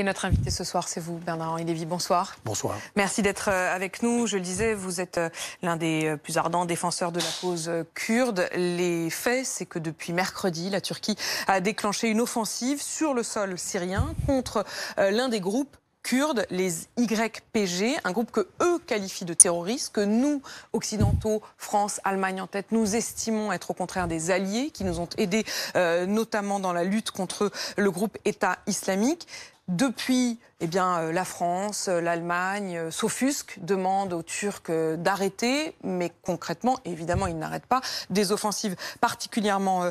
Et notre invité ce soir, c'est vous, Bernard-Henri Bonsoir. Bonsoir. Merci d'être euh, avec nous. Je le disais, vous êtes euh, l'un des euh, plus ardents défenseurs de la cause kurde. Les faits, c'est que depuis mercredi, la Turquie a déclenché une offensive sur le sol syrien contre l'un des groupes kurdes, les YPG, un groupe que eux qualifient de terroristes, que nous, occidentaux, France, Allemagne en tête, nous estimons être au contraire des alliés qui nous ont aidés, notamment dans la lutte contre le groupe État islamique. Depuis, eh bien, euh, la France, euh, l'Allemagne euh, s'offusquent, demandent aux Turcs d'arrêter, mais concrètement, évidemment, ils n'arrêtent pas. Des offensives particulièrement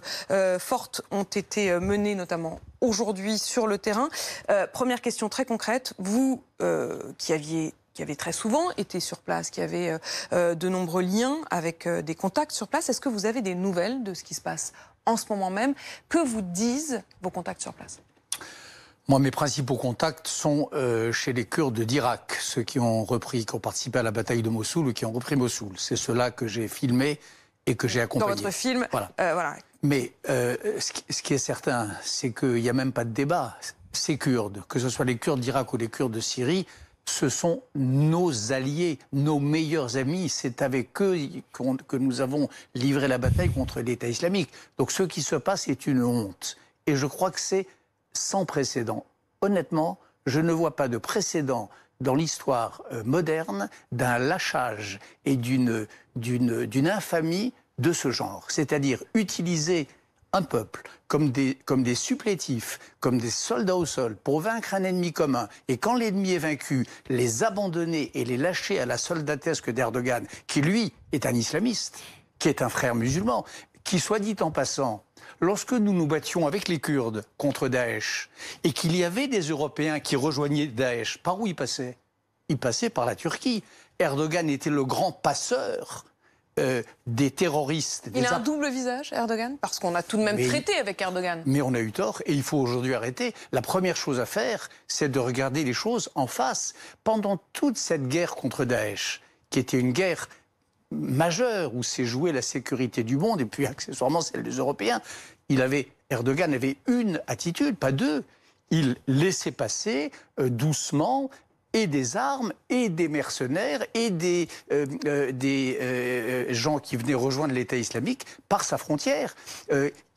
fortes ont été menées, notamment aujourd'hui sur le terrain. première question très concrète, vous qui aviez qui avait très souvent été sur place, qui avez de nombreux liens avec des contacts sur place. Est-ce que vous avez des nouvelles de ce qui se passe en ce moment même Que vous disent vos contacts sur place moi, mes principaux contacts sont euh, chez les Kurdes d'Irak, ceux qui ont repris, qui ont participé à la bataille de Mossoul ou qui ont repris Mossoul. C'est cela que j'ai filmé et que j'ai accompagnés. Dans votre film, voilà. Euh, Mais euh, ce, qui, est certain, c'est qu'il n'y a même pas de débat. Ces Kurdes, que ce soit les Kurdes d'Irak ou les Kurdes de Syrie, ce sont nos alliés, nos meilleurs amis. C'est avec eux que nous avons livré la bataille contre l'État islamique. Donc ce qui se passe est une honte. Et je crois que c'est sans précédent. Honnêtement, je ne vois pas de précédent dans l'histoire euh, moderne d'un lâchage et d'une, infamie de ce genre. C'est-à-dire utiliser un peuple comme des, comme des supplétifs, comme des soldats au sol pour vaincre un ennemi commun, et quand l'ennemi est vaincu, les abandonner et les lâcher à la soldatesque d'Erdogan, qui lui est un islamiste, qui est un frère musulman, qui soit dit en passant lorsque nous nous battions avec les Kurdes contre Daesh et qu'il y avait des Européens qui rejoignaient Daesh, par où ils passaient Ils passaient par la Turquie. Erdogan était le grand passeur euh, des terroristes. il a un double visage, Erdogan Parce qu'on a tout de même traité avec Erdogan. Mais on a eu tort et il faut aujourd'hui arrêter. La première chose à faire, c'est de regarder les choses en face. Pendant toute cette guerre contre Daesh, qui était une guerre majeur où s'est jouée la sécurité du monde et puis accessoirement celle des Européens. Il avait, Erdogan avait une attitude, pas deux. Il laissait passer euh, doucement et des armes et des mercenaires et des, euh, euh, des euh, gens qui venaient rejoindre l'État islamique par sa frontière.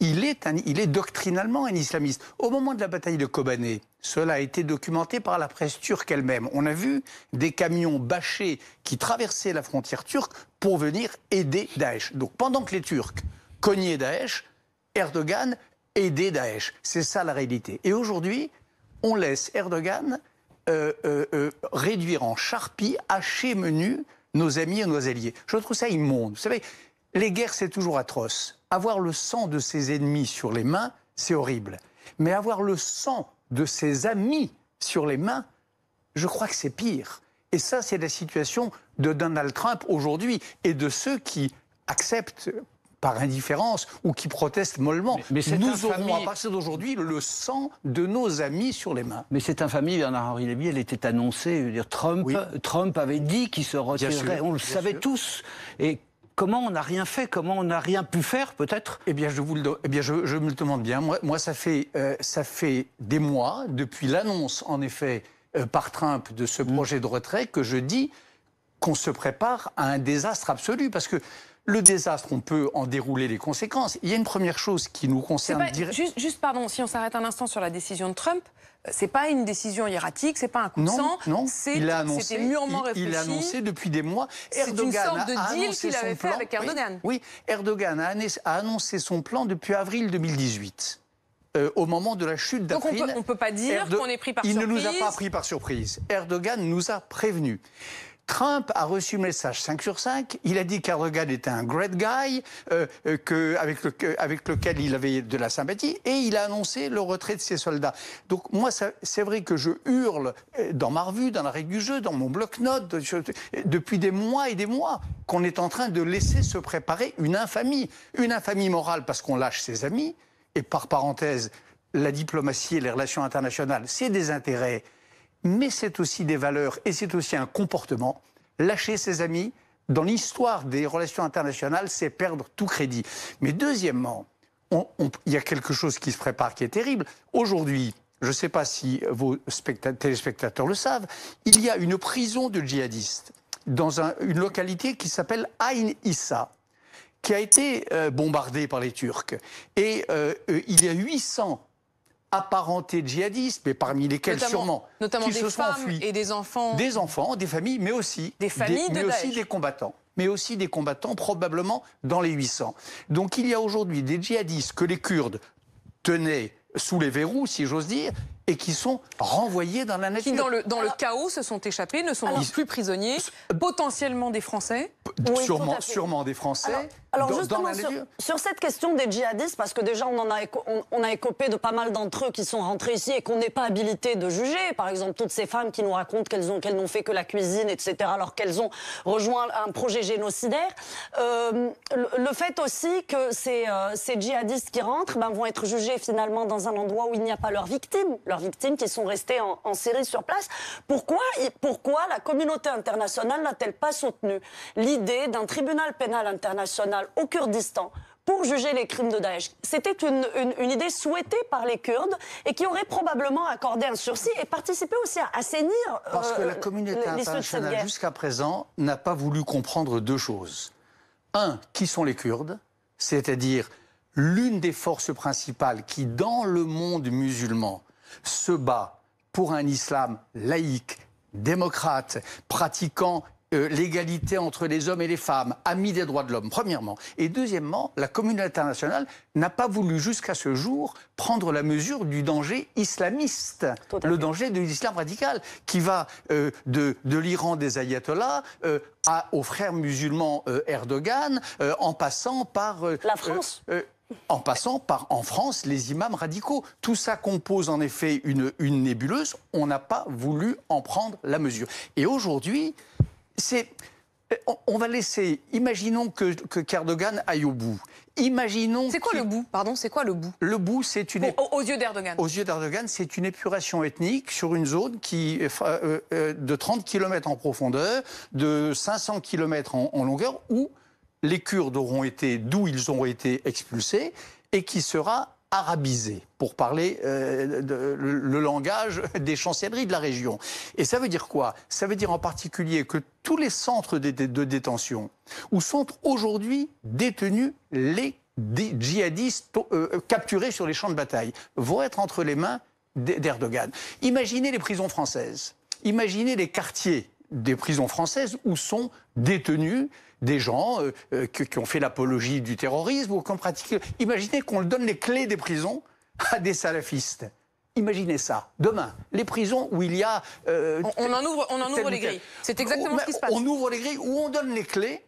il, est un, il est doctrinalement un islamiste. Au moment de la bataille de Kobané, cela a été documenté par la presse turque elle-même. On a vu des camions bâchés qui traversaient la frontière turque pour venir aider Daesh. Donc pendant que les Turcs cognaient Daesh, Erdogan aidait Daesh. C'est ça la réalité. Et aujourd'hui, on laisse Erdogan euh, euh, euh, réduire en charpie, hacher menu nos amis et nos alliés. Je trouve ça immonde. Vous savez, les guerres, c'est toujours atroce. Avoir le sang de ses ennemis sur les mains, c'est horrible. Mais avoir le sang de ses amis sur les mains, je crois que c'est pire. Et ça, c'est la situation de Donald Trump aujourd'hui et de ceux qui acceptent par indifférence ou qui protestent mollement. Mais, nous aurons à partir d'aujourd'hui le sang de nos amis sur les mains. Mais cette infamie, Bernard-Henri Lévy, elle était annoncée. Trump, Trump avait dit qu'il se retirerait. on le savait tous. Et comment on n'a rien fait, comment on n'a rien pu faire, peut-être Eh bien, je vous le, eh bien, je, me le demande bien. Moi, ça fait euh, ça fait des mois depuis l'annonce, en effet, euh, par Trump de ce mmh. projet de retrait, que je dis qu'on se prépare à un désastre absolu, parce que le désastre, on peut en dérouler les conséquences. Il y a une première chose qui nous concerne. juste, juste, pardon, si on s'arrête un instant sur la décision de Trump, euh, c'est pas une décision hiératique, c'est pas un coup non, de sang. Non, c'était mûrement réfléchi. Il, a annoncé depuis des mois. Erdogan une sorte de deal qu'il avait fait avec Erdogan. Oui, Erdogan a annoncé son plan depuis avril 2018. Euh, au moment de la chute d'Afrin. Donc on peut, peut pas dire qu'on est pris par surprise. Il ne nous a pas pris par surprise. Erdogan nous a prévenus. Trump a reçu le message 5 sur 5. Il a dit qu'Erdogan était un great guy, euh, euh, avec, lequel il avait de la sympathie, et il a annoncé le retrait de ses soldats. Donc moi, c'est vrai que je hurle euh, dans ma revue, dans la règle du jeu, dans mon bloc-notes, depuis des mois et des mois, qu'on est en train de laisser se préparer une infamie. Une infamie morale parce qu'on lâche ses amis, et par parenthèse, la diplomatie et les relations internationales, c'est des intérêts mais c'est aussi des valeurs et c'est aussi un comportement. Lâcher ses amis, dans l'histoire des relations internationales, c'est perdre tout crédit. Mais deuxièmement, il y a quelque chose qui se prépare qui est terrible. Aujourd'hui, je ne sais pas si vos téléspectateurs le savent, il y a une prison de djihadistes dans une localité qui s'appelle Ain Issa qui a été euh, bombardée par les Turcs. Et euh, euh, il y a 800 apparentés djihadistes, mais parmi lesquels sûrement notamment qui des se femmes et des enfants, des enfants, des familles, mais aussi des aussi des combattants mais aussi des combattants probablement dans les 800. Donc il y a aujourd'hui des djihadistes que les Kurdes tenaient sous les verrous, si j'ose dire, et qui sont renvoyés dans la nature. Qui, dans le, dans chaos, se sont échappés, ne sont plus prisonniers, potentiellement des Français sûrement, sûrement des Français. Alors, justement, sur, cette question des djihadistes, parce que déjà on, en a, on, a écopé de pas mal d'entre eux qui sont rentrés ici et qu'on n'est pas habilité de juger. Par exemple, toutes ces femmes qui nous racontent qu'elles n'ont fait que la cuisine, etc., alors qu'elles ont rejoint un projet génocidaire. Euh, le, fait aussi que ces, euh, ces djihadistes qui rentrent ben, vont être jugés finalement dans un endroit où il n'y a pas leurs victimes victimes qui sont restées en, en sur place. Pourquoi, pourquoi la communauté internationale n'a-t-elle pas soutenu l'idée d'un tribunal pénal international au Kurdistan pour juger les crimes de Daesh. C'était une, idée souhaitée par les Kurdes et qui aurait probablement accordé un sursis et participé aussi à assainir. Euh, Parce que la communauté internationale, jusqu'à présent, n'a pas voulu comprendre deux choses. Un, qui sont les Kurdes, c'est-à-dire l'une des forces principales qui, dans le monde musulman, se bat pour un islam laïque, démocrate, pratiquant euh, l'égalité entre les hommes et les femmes, ami des droits de l'homme, premièrement. Et deuxièmement, la communauté internationale n'a pas voulu jusqu'à ce jour prendre la mesure du danger islamiste, le danger de l'islam radical, qui va euh, de, l'Iran des ayatollahs euh, aux frères musulmans Erdogan, en passant par... la France en passant par, en France, les imams radicaux. Tout ça compose en effet une, nébuleuse. On n'a pas voulu en prendre la mesure. Et aujourd'hui, c'est... On va laisser. Imaginons que, que Erdogan aille au bout. Imaginons. C'est quoi le bout Pardon, c'est quoi le bout Le bout, c'est une. aux yeux d'Erdogan. Aux yeux d'Erdogan, c'est une épuration ethnique sur une zone qui euh, euh, de 30 km en profondeur, de 500 km en, en longueur, où les Kurdes auront été, d'où ils ont été expulsés, et qui sera arabisé, pour parler euh, le, langage des chancelleries de la région. Et ça veut dire quoi Ça veut dire en particulier que tous les centres de, détention où sont aujourd'hui détenus les djihadistes euh, capturés sur les champs de bataille vont être entre les mains d'Erdogan. Imaginez les prisons françaises, imaginez les quartiers des prisons françaises où sont détenus des gens euh, euh, qui, ont fait l'apologie du terrorisme ou qui ont pratiqué. Imaginez qu'on donne les clés des prisons à des salafistes. Imaginez ça. Demain, les prisons où il y a... Euh, on, en ouvre, on en ouvre les grilles. C'est exactement ce qui se passe. On ouvre les grilles où on donne les clés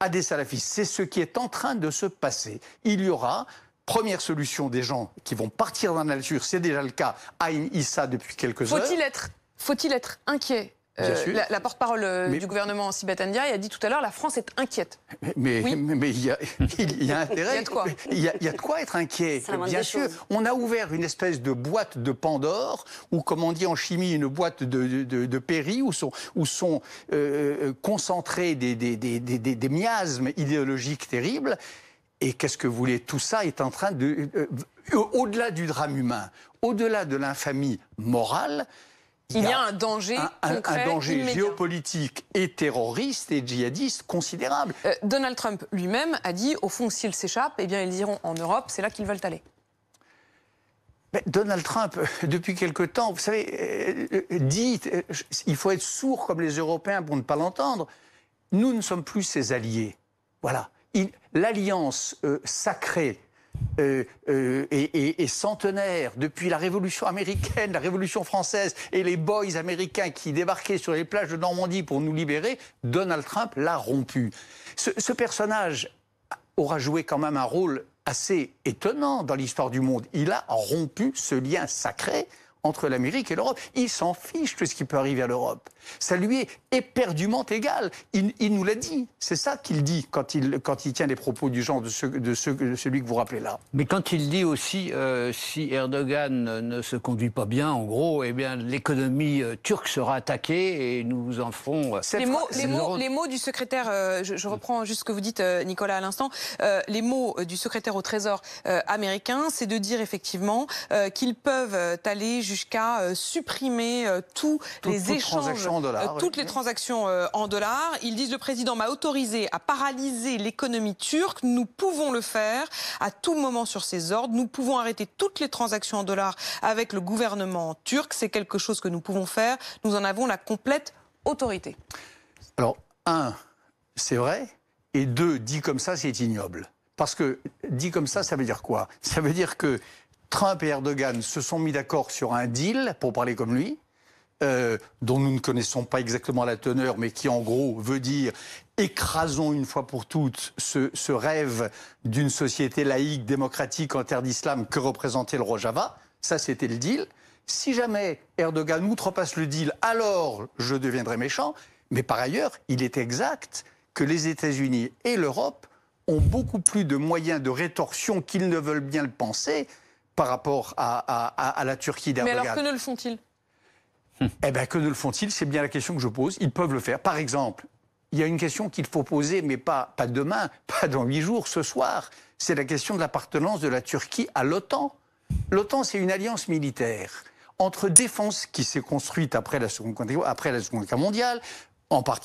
à des salafistes. C'est ce qui est en train de se passer. Il y aura première solution des gens qui vont partir dans la nature, c'est déjà le cas à Issa depuis quelques Faut heures. il être, faut-il être inquiet euh, la, porte-parole euh, du gouvernement Ndiaye, a dit tout à l'heure la France est inquiète. Mais il y, a, intérêt. Il y a de quoi. être inquiet. Bien sûr, on a ouvert une espèce de boîte de Pandore ou comme on dit en chimie une boîte de, de, péri où sont, euh, concentrés des, miasmes idéologiques terribles. Et qu'est-ce que vous voulez Tout ça est en train de... Au-delà du drame humain, au-delà de l'infamie morale, il y a, un danger un, danger géopolitique et terroriste et djihadiste considérable. Euh, Donald Trump lui-même a dit, au fond, s'ils s'échappent, eh bien, ils iront en Europe, c'est là qu'ils veulent aller. Mais Donald Trump, depuis quelque temps, vous savez, euh, euh, dit, il faut être sourd comme les Européens pour ne pas l'entendre. Nous ne sommes plus ses alliés. Voilà. L'alliance sacrée euh, euh, et, centenaire depuis la Révolution américaine, la Révolution française et les boys américains qui débarquaient sur les plages de Normandie pour nous libérer, Donald Trump l'a rompu. ce personnage aura joué quand même un rôle assez étonnant dans l'histoire du monde. Il a rompu ce lien sacré entre l'Amérique et l'Europe. Il s'en fiche de ce qui peut arriver à l'Europe. Ça lui est éperdument égal. Il, nous l'a dit. C'est ça qu'il dit quand il, quand il tient les propos du genre de, de, celui que vous rappelez là. Mais quand il dit aussi, euh, si Erdogan ne se conduit pas bien, en gros, eh bien, l'économie euh, turque sera attaquée et nous en ferons... Euh, les, mots, les, mots, du secrétaire, je, je, reprends juste ce que vous dites, Nicolas, à l'instant, les mots du secrétaire au Trésor américain, c'est de dire effectivement qu'ils peuvent aller jusqu'à jusqu'à euh, supprimer euh, tous les échanges, toutes les transactions euh, en dollars. Ils disent le président m'a autorisé à paralyser l'économie turque. Nous pouvons le faire à tout moment sur ses ordres. Nous pouvons arrêter toutes les transactions en dollars avec le gouvernement turc. C'est quelque chose que nous pouvons faire. Nous en avons la complète autorité. Alors, un, c'est vrai. Et deux, dit comme ça, c'est ignoble. Parce que dit comme ça, ça veut dire quoi Ça veut dire que Trump et Erdogan se sont mis d'accord sur un deal, pour parler comme lui, euh, dont nous ne connaissons pas exactement la teneur, mais qui en gros veut dire écrasons une fois pour toutes ce, ce rêve d'une société laïque, démocratique, en terre d'islam que représentait le Rojava. Ça, c'était le deal. Si jamais Erdogan outrepasse le deal, alors je deviendrai méchant. Mais par ailleurs, il est exact que les États-Unis et l'Europe ont beaucoup plus de moyens de rétorsion qu'ils ne veulent bien le penser par rapport à, la Turquie d'Erdogan. Mais alors que ne le font-ils Eh bien, que ne le font-ils C'est bien la question que je pose. Ils peuvent le faire. Par exemple, il y a une question qu'il faut poser, mais pas, pas demain, pas dans huit jours, ce soir. C'est la question de l'appartenance de la Turquie à l'OTAN. L'OTAN, c'est une alliance militaire entre défense qui s'est construite après la seconde Guerre mondiale,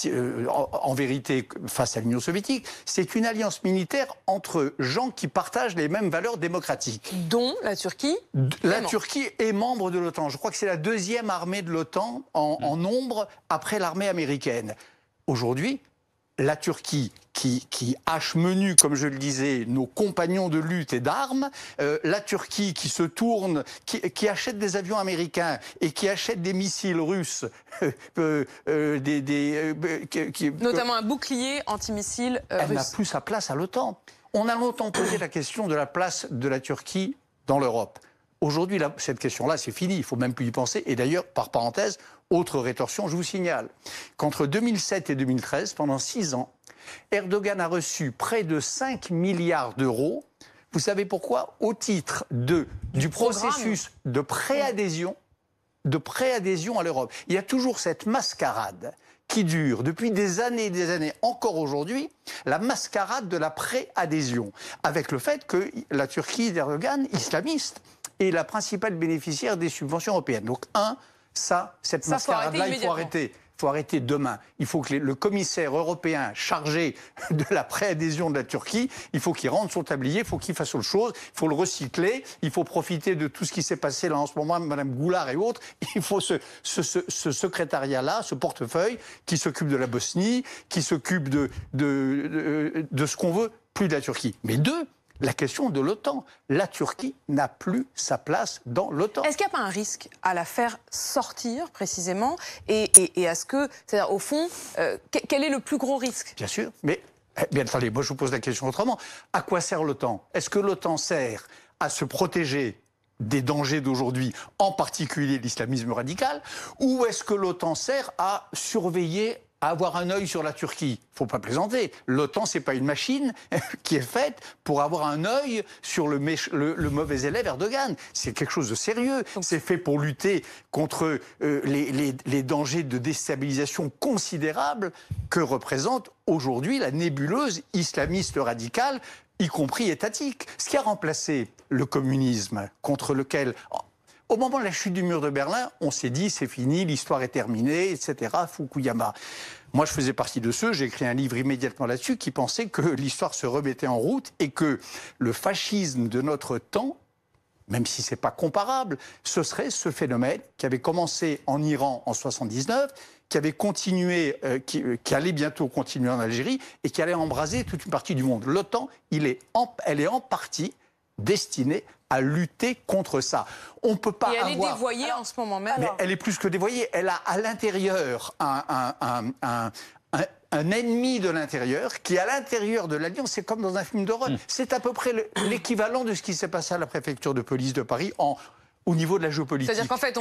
euh, en, vérité face à l'Union soviétique, c'est une alliance militaire entre gens qui partagent les mêmes valeurs démocratiques. Dont la Turquie La Turquie est membre de l'OTAN. Je crois que c'est la deuxième armée de l'OTAN en mm. nombre après l'armée américaine. Aujourd'hui, la Turquie qui, hache menu, comme je le disais, nos compagnons de lutte et d'armes, euh, la Turquie qui se tourne, qui, achète des avions américains et qui achète des missiles russes, euh, euh, des, notamment un bouclier antimissile Elle n'a plus sa place à l'OTAN. On a longtemps posé la question de la place de la Turquie dans l'Europe. Aujourd'hui, cette question-là, c'est fini. Il ne faut même plus y penser. Et d'ailleurs, par parenthèse, autre rétorsion, je vous signale qu'entre 2007 et 2013, pendant six ans, Erdogan a reçu près de 5 milliards d'euros. Vous savez pourquoi Au titre du, processus de préadhésion de préadhésion à l'Europe. Il y a toujours cette mascarade qui dure depuis des années et des années, encore aujourd'hui, la mascarade de la préadhésion, avec le fait que la Turquie d'Erdogan, islamiste, est la principale bénéficiaire des subventions européennes. Donc, un, ça, cette mascarade-là, il faut arrêter. Il faut arrêter demain. Il faut que le commissaire européen chargé de la préadhésion de la Turquie, il faut qu'il rentre son tablier, il faut qu'il fasse autre chose, il faut le recycler, il faut profiter de tout ce qui s'est passé là en ce moment, Mme Goulard et autres. Il faut ce, secrétariat-là, ce portefeuille qui s'occupe de la Bosnie, qui s'occupe de ce qu'on veut, plus de la Turquie. Mais deux, la question de l'OTAN. La Turquie n'a plus sa place dans l'OTAN. Est-ce qu'il n'y a pas un risque à la faire sortir précisément et, à ce que, c'est-à-dire au fond, euh, quel est le plus gros risque Bien sûr, mais bien eh bien attendez, moi je vous pose la question autrement. À quoi sert l'OTAN Est-ce que l'OTAN sert à se protéger des dangers d'aujourd'hui, en particulier l'islamisme radical, ou est-ce que l'OTAN sert à surveiller avoir un œil sur la Turquie. Faut pas plaisanter. L'OTAN, c'est pas une machine qui est faite pour avoir un œil sur le, mauvais élève Erdogan. C'est quelque chose de sérieux. C'est fait pour lutter contre euh, les, les dangers de déstabilisation considérables que représente aujourd'hui la nébuleuse islamiste radicale y compris étatique. Ce qui a remplacé le communisme, contre lequel au moment de la chute du mur de Berlin, on s'est dit c'est fini, l'histoire est terminée, etc. Fukuyama. Moi, je faisais partie de ceux, j'ai écrit un livre immédiatement là-dessus, qui pensait que l'histoire se remettait en route et que le fascisme de notre temps, même si ce n'est pas comparable, ce serait ce phénomène qui avait commencé en Iran en 79, qui avait continué, euh, euh, qui, allait bientôt continuer en Algérie et qui allait embraser toute une partie du monde. L'OTAN, elle est en partie destinée à lutter contre ça. On peut pas Et elle est dévoyée en ce moment même. Mais elle est plus que dévoyée. Elle a à l'intérieur un, ennemi de l'intérieur qui, à l'intérieur de l'Alliance, c'est comme dans un film d'horreur. Mm. C'est à peu près l'équivalent de ce qui s'est passé à la préfecture de police de Paris en, au niveau de la géopolitique. C'est-à-dire qu'en fait,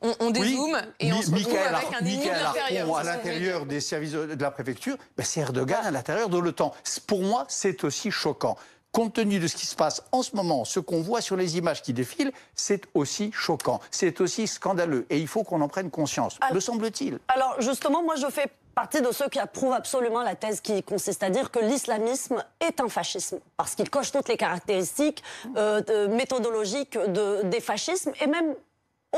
on, on dézoome et on se retrouve avec un ennemi de l'intérieur. À l'intérieur des services de la préfecture, ben, c'est Erdogan ah. à l'intérieur de l'OTAN. Pour moi, c'est aussi choquant compte tenu de ce qui se passe en ce moment, ce qu'on voit sur les images qui défilent, c'est aussi choquant, c'est aussi scandaleux. Et il faut qu'on en prenne conscience, ah. me semble-t-il. Alors justement, moi je fais partie de ceux qui approuvent absolument la thèse qui consiste à dire que l'islamisme est un fascisme, parce qu'il coche toutes les caractéristiques euh, méthodologiques des fascismes et même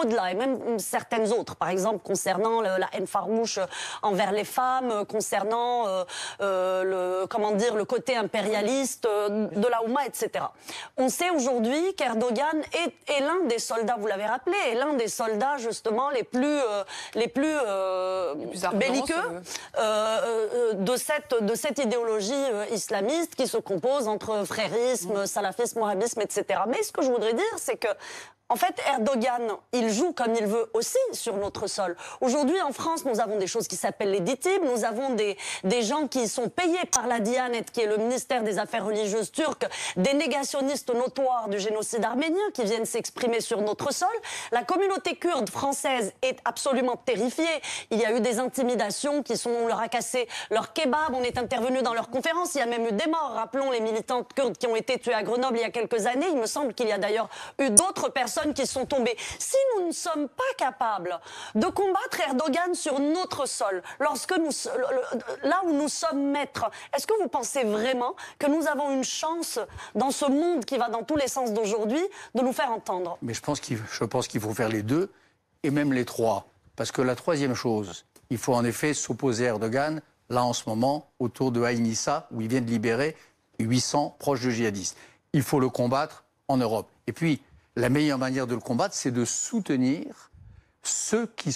au-delà, et même certaines autres, par exemple concernant la haine farouche euh, envers les femmes, euh, concernant euh, le, comment dire, le côté impérialiste de la Houma, etc. On sait aujourd'hui qu'Erdogan est, est l'un des soldats, vous l'avez rappelé, est l'un des soldats justement les plus, les plus, belliqueux de, cette, de cette idéologie islamiste qui se compose entre frérisme, salafisme, wahhabisme, etc. Mais ce que je voudrais dire, c'est que en fait, Erdogan, il joue comme il veut aussi sur notre sol. Aujourd'hui, en France, nous avons des choses qui s'appellent les DITIB, nous avons des, des gens qui sont payés par la Dianet, qui est le ministère des Affaires religieuses turques, des négationnistes notoires du génocide arménien qui viennent s'exprimer sur notre sol. La communauté kurde française est absolument terrifiée. Il y a eu des intimidations qui sont, on leur a cassé leur kebab, on est intervenu dans leur conférence, il y a même eu des morts. Rappelons les militantes kurdes qui ont été tuées à Grenoble il y a quelques années. Il me semble qu'il y a d'ailleurs eu d'autres personnes qui sont tombés. Si nous ne sommes pas capables de combattre Erdogan sur notre sol, lorsque nous, là où nous sommes maîtres, est-ce que vous pensez vraiment que nous avons une chance dans ce monde qui va dans tous les sens d'aujourd'hui de nous faire entendre Mais je pense qu'il faut faire les deux et même les trois. Parce que la troisième chose, il faut en effet s'opposer à Erdogan, là en ce moment, autour de Haïnissa, où il vient de libérer 800 proches de djihadistes. Il faut le combattre en Europe. Et puis, la meilleure manière de le combattre, c'est de soutenir ceux qui,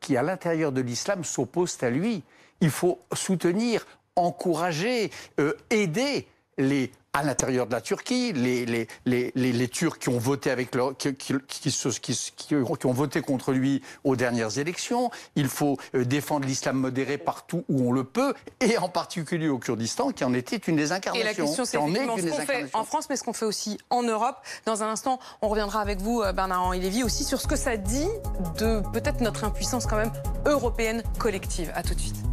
qui à l'intérieur de l'islam, s'opposent à lui. Il faut soutenir, encourager, euh, aider les à l'intérieur de la Turquie, les, les, les, Turcs qui ont voté avec qui, qui, ont voté contre lui aux dernières élections. Il faut euh, défendre l'islam modéré partout où on le peut, et en particulier au Kurdistan, qui en était une des incarnations. Et la question, c'est ce qu'on fait en France, mais ce qu'on fait aussi en Europe. Dans un instant, on reviendra avec vous, euh, Bernard-Henri Lévy, aussi sur ce que ça dit de peut-être notre impuissance quand même européenne collective. À tout de suite.